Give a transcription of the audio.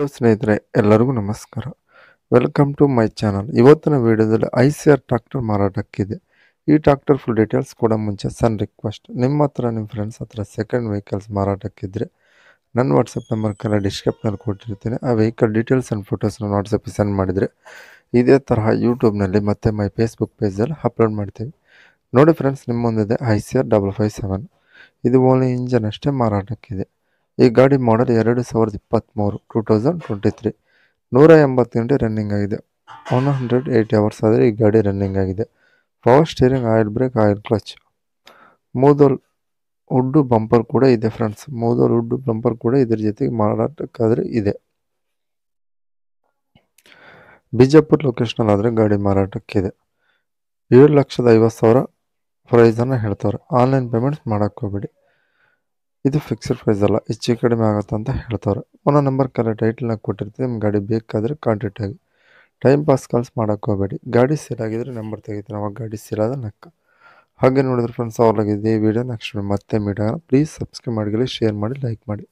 hello ಸ್ನೇಹಿತರೆ ಎಲ್ಲರಿಗೂ ನಮಸ್ಕಾರ ವೆಲ್ಕಮ್ ಟು ಮೈ ಚಾನಲ್ ಇವತ್ತಿನ ವಿಡಿಯೋದಲ್ಲಿ ಐ ಸಿ ಆರ್ ಟ್ರಾಕ್ಟರ್ ಮಾರಾಟಕ್ಕಿದೆ ಈ ಟ್ರಾಕ್ಟರ್ ಫುಲ್ ಡೀಟೇಲ್ಸ್ ಕೂಡ ಮುಂಚೆ ಸನ್ ರಿಕ್ವೆಸ್ಟ್ ನಿಮ್ಮ ಹತ್ರ ನಿಮ್ಮ ಫ್ರೆಂಡ್ಸ್ ಹತ್ರ ಸೆಕೆಂಡ್ ವೆಹಿಕಲ್ಸ್ ಮಾರಾಟಕ್ಕಿದ್ರೆ ನನ್ನ ವಾಟ್ಸಪ್ ನಂಬರ್ ಡಿಸ್ಕ್ರಿಪ್ಷನ್ ಕೊಟ್ಟಿರ್ತೀನಿ ಆ ವೆಹಿಕಲ್ ಡೀಟೇಲ್ಸ್ ಆ್ಯಂಡ್ ಫೋಟೋಸ್ನ ವಾಟ್ಸಪ್ಪಿಗೆ ಸೆಂಡ್ ಮಾಡಿದರೆ ಇದೇ ತರಹ ಯೂಟ್ಯೂಬ್ನಲ್ಲಿ ಮತ್ತು ಮೈ ಫೇಸ್ಬುಕ್ ಪೇಜಲ್ಲಿ ಅಪ್ಲೋಡ್ ಮಾಡ್ತೀವಿ ನೋಡಿ ಫ್ರೆಂಡ್ಸ್ ನಿಮ್ಮೊಂದಿದೆ I C R double five seven ಇದು ಓನ್ಲಿ ಇಂಜನ್ ಅಷ್ಟೇ ಮಾರಾಟಕ್ಕಿದೆ ಈ ಗಾಡಿ ಮಾಡಲ್ ಎರಡು ಸಾವಿರದ ಇಪ್ಪತ್ತ್ಮೂರು ಟೂ ತೌಸಂಡ್ ಟ್ವೆಂಟಿ ತ್ರೀ ನೂರ ಎಂಬತ್ತು ರನ್ನಿಂಗ್ ಆಗಿದೆ ಒನ್ ಹಂಡ್ರೆಡ್ ಏಯ್ಟಿ ಅವರ್ಸ್ ಆದರೆ ಈ ಗಾಡಿ ರನ್ನಿಂಗ್ ಆಗಿದೆ power steering oil brake oil clutch ಮೂದೋಲ್ ಉಡ್ಡು ಬಂಪರ್ ಕೂಡ ಇದೆ ಫ್ರೆಂಡ್ಸ್ ಮೂದೋಲ್ ಉಡ್ಡು ಬಂಪರ್ ಕೂಡ ಇದ್ರ ಜೊತೆಗೆ ಮಾರಾಟಕ್ಕಾದರೆ ಇದೆ ಬಿಜಾಪುರ್ ಲೊಕೇಶನಲ್ಲಿ ಆದರೆ ಗಾಡಿ ಮಾರಾಟಕ್ಕಿದೆ ಏಳು ಲಕ್ಷದ ಐವತ್ತು ಸಾವಿರ ಪ್ರೈಸನ್ನು ಹೇಳ್ತಾರೆ ಆನ್ಲೈನ್ ಪೇಮೆಂಟ್ಸ್ ಮಾಡೋಕ್ಕೋಗ್ಬೇಡಿ ಇದು ಫಿಕ್ಸೆಡ್ ಪ್ರೈಸ್ ಅಲ್ಲ ಹೆಚ್ಚು ಕಡಿಮೆ ಆಗುತ್ತೆ ಅಂತ ಹೇಳ್ತಾರೆ ಒಂದು ನಂಬರ್ ಕಲೆ ಟೈಟಲ್ನ ಕೊಟ್ಟಿರ್ತೀವಿ ನಿಮ್ಮ ಗಾಡಿ ಬೇಕಾದರೆ ಕಾಂಟ್ಯಾಕ್ಟ್ ಆಗಿ ಟೈಮ್ ಪಾಸ್ ಕಾಲ್ಸ್ ಮಾಡಕ್ಕೆ ಹೋಗಬೇಡಿ ಗಾಡಿ ಸೇಲ್ ಆಗಿದ್ರೆ ನಂಬರ್ ತೆಗಿತೀನಿ ಅವಾಗ ಗಾಡಿ ಸೇಲ್ ಆದ ನಕ್ಕ ಹಾಗೆ ನೋಡಿದ್ರೆ ಫ್ರೆಂಡ್ಸ್ ಅವ್ರಿಗೆ ಈ ವಿಡಿಯೋ ನೆಕ್ಸ್ಟ್ ಮತ್ತೆ ಮೀಟ್ ಆಗೋಣ ಪ್ಲೀಸ್ ಸಬ್ಸ್ಕ್ರೈಬ್ ಮಾಡಿ ಶೇರ್ ಮಾಡಿ ಲೈಕ್ ಮಾಡಿ